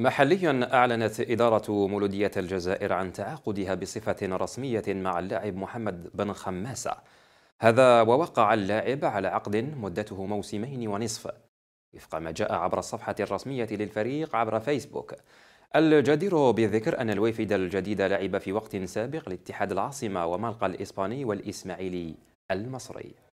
محليا أعلنت إدارة مولودية الجزائر عن تعاقدها بصفة رسمية مع اللاعب محمد بن خماسة هذا ووقع اللاعب على عقد مدته موسمين ونصف وفق ما جاء عبر الصفحة الرسمية للفريق عبر فيسبوك الجدير بالذكر أن الويفد الجديد لعب في وقت سابق لاتحاد العاصمة وملقى الإسباني والإسماعيلي المصري